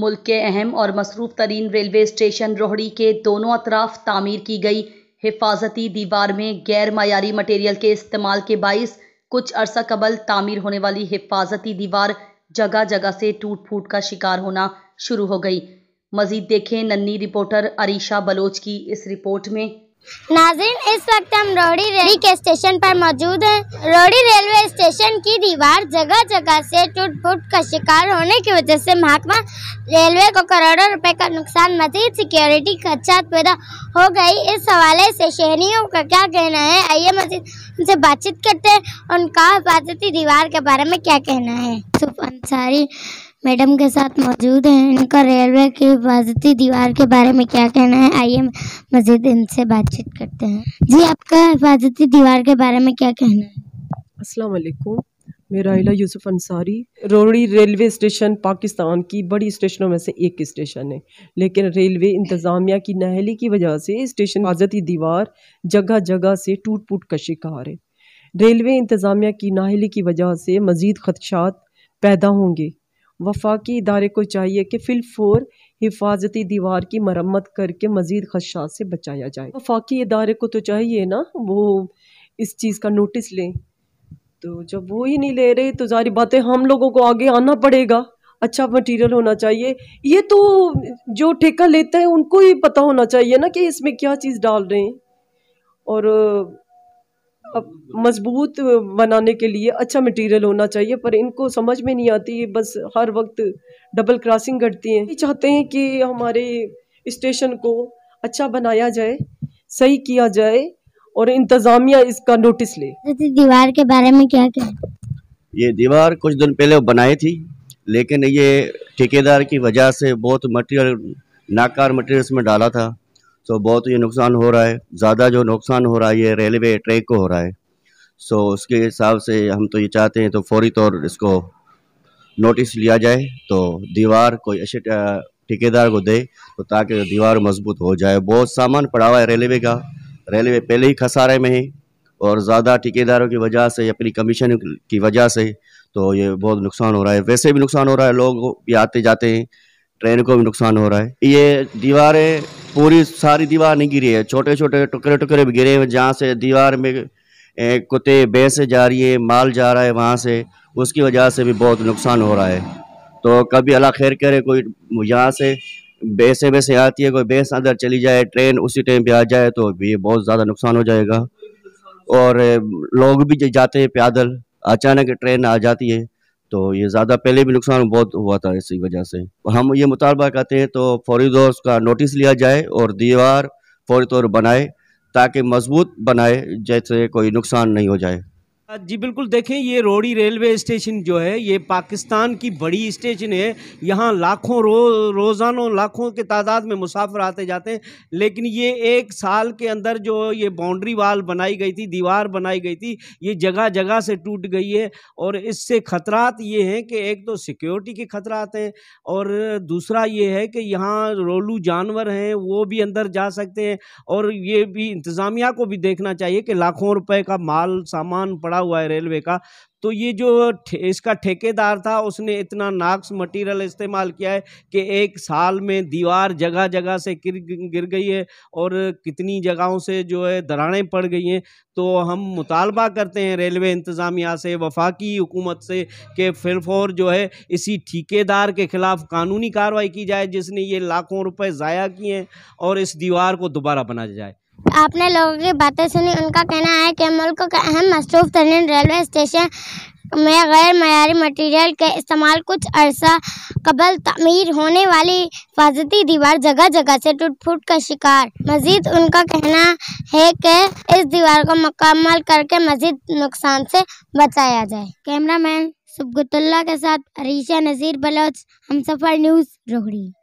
मुल्क के अहम और मसरूफ़ तरीन रेलवे स्टेशन रोहड़ी के दोनों अतराफ तामीर की गई हिफाजती दीवार में गैर मयारी मटेरियल के इस्तेमाल के बायस कुछ अरसा कबल तामीर होने वाली हिफाजती दीवार जगह जगह से टूट फूट का शिकार होना शुरू हो गई मज़ीद देखें नन्नी रिपोर्टर अरीशा बलोच की इस रिपोर्ट में नाजरीन इस वक्त हम रोड़ी रेलवे के स्टेशन पर मौजूद हैं। रोड़ी रेलवे स्टेशन की दीवार जगह जगह से टूट फूट का शिकार होने की वजह से महकमा रेलवे को करोड़ों रुपए का नुकसान मजीद सिक्योरिटी खदशात पैदा हो गई इस हवाले से शहरियों का क्या कहना है आइए मजीद उनसे बातचीत करते हैं उनका हिफाजती दीवार के बारे में क्या कहना है सुफ अंसारी मैडम के साथ मौजूद हैं इनका रेलवे की हिफाजती दीवार के बारे में क्या कहना है आइए मजीद इनसे बातचीत करते हैं जी आपका हिफाजती दीवार के बारे में क्या कहना है अस्सलाम वालेकुम मेरा इला यूसुफ अंसारी रोड़ी रेलवे स्टेशन पाकिस्तान की बड़ी स्टेशनों में से एक स्टेशन है लेकिन रेलवे इंतज़ामिया की नहली की वजह से स्टेशन हिफाजती दीवार जगह जगह से टूट फूट का शिकार है रेलवे इंतज़ामिया की नाहली की वजह से मज़ीद खदशात पैदा होंगे वफाकी इदारे को चाहिए कि फिल फोर हिफाजती दीवार की मरम्मत करके मज़ीद खदशात से बचाया जाए वफाकी इदारे को तो चाहिए ना वो इस चीज़ का नोटिस लें तो जब वो ही नहीं ले रहे तो जारी बातें हम लोगों को आगे आना पड़ेगा अच्छा मटेरियल होना चाहिए ये तो जो ठेका लेते हैं उनको ही पता होना चाहिए ना कि इसमें क्या चीज़ डाल रहे हैं और मजबूत बनाने के लिए अच्छा मटेरियल होना चाहिए पर इनको समझ में नहीं आती बस हर वक्त डबल क्रॉसिंग करती हैं चाहते हैं कि हमारे स्टेशन को अच्छा बनाया जाए सही किया जाए और इंतज़ामिया इसका नोटिस ले तो दीवार के बारे में क्या क्या ये दीवार कुछ दिन पहले बनाई थी लेकिन ये ठेकेदार की वजह से बहुत मटेरियल नाकार मटेरियल इसमें डाला था सो तो बहुत ये नुकसान हो रहा है ज़्यादा जो नुकसान हो रहा है ये रेलवे ट्रैक को हो रहा है सो उसके हिसाब से हम तो ये चाहते हैं तो फौरी तौर इसको नोटिस लिया जाए तो दीवार कोई अच्छे ठेकेदार को दे तो ताकि दीवार मजबूत हो जाए बहुत सामान पड़ा हुआ है रेलवे का रेलवे पहले ही खसारे में है और ज़्यादा ठेकेदारों की वजह से अपनी कमीशन की वजह से तो ये बहुत नुकसान हो रहा है वैसे भी नुकसान हो रहा है लोग भी आते जाते हैं ट्रेन को भी नुकसान हो रहा है ये दीवारें पूरी सारी दीवार नहीं गिरी है छोटे छोटे टुकड़े टुकड़े भी गिरे हैं जहाँ से दीवार में कुत्ते भैंस जा रही है माल जा रहा है वहाँ से उसकी वजह से भी बहुत नुकसान हो रहा है तो कभी अला खैर करे कोई यहाँ से बैसे वैसे आती है कोई भैंस अंदर चली जाए ट्रेन उसी टाइम पर आ जाए तो भी बहुत ज़्यादा नुकसान हो जाएगा और लोग भी जाते हैं पैदल अचानक ट्रेन आ जाती है तो ये ज़्यादा पहले भी नुकसान बहुत हुआ था इसी वजह से हम ये मुतालबा करते हैं तो फौरी तौर उसका नोटिस लिया जाए और दीवार फौरी तौर बनाए ताकि मजबूत बनाए जैसे कोई नुकसान नहीं हो जाए जी बिल्कुल देखें ये रोड़ी रेलवे स्टेशन जो है ये पाकिस्तान की बड़ी स्टेशन है यहाँ लाखों रो रोज़ानों लाखों के तादाद में मुसाफिर आते जाते हैं लेकिन ये एक साल के अंदर जो ये बाउंड्री वाल बनाई गई थी दीवार बनाई गई थी ये जगह जगह से टूट गई है और इससे ख़तरात ये हैं कि एक तो सिक्योरिटी के ख़तरात हैं और दूसरा ये है कि यहाँ रोलू जानवर हैं वो भी अंदर जा सकते हैं और ये भी इंतज़ामिया को भी देखना चाहिए कि लाखों रुपये का माल सामान पड़ा हुआ है रेलवे का तो ये जो थे, इसका ठेकेदार था उसने इतना नाक्स मटेरियल इस्तेमाल किया है कि एक साल में दीवार जगह जगह से गिर गिर गई है और कितनी जगहों से जो है दराड़ें पड़ गई हैं तो हम मुतालबा करते हैं रेलवे इंतज़ामिया से वफाकी हुकूमत से कि फोर जो है इसी ठेकेदार के ख़िलाफ़ कानूनी कार्रवाई की जाए जिसने ये लाखों रुपए ज़ाया किए हैं और इस दीवार को दोबारा बनाया जाए आपने लोगों की बातें सुनी उनका कहना है कि मुल्क का अहम मसरूफ तरीन रेलवे स्टेशन में गैर मैारी मटेरियल के इस्तेमाल कुछ अरसा कबल तमीर होने वाली हिफाजती दीवार जगह जगह से टूट फूट का शिकार मजीद उनका कहना है कि इस दीवार को मुकम्मल करके मजीद नुकसान से बचाया जाए कैमरा मैन सुबगतुल्ला के साथ अरीशा नज़ीर बलोच हम सफ़र न्यूज़ रोहड़ी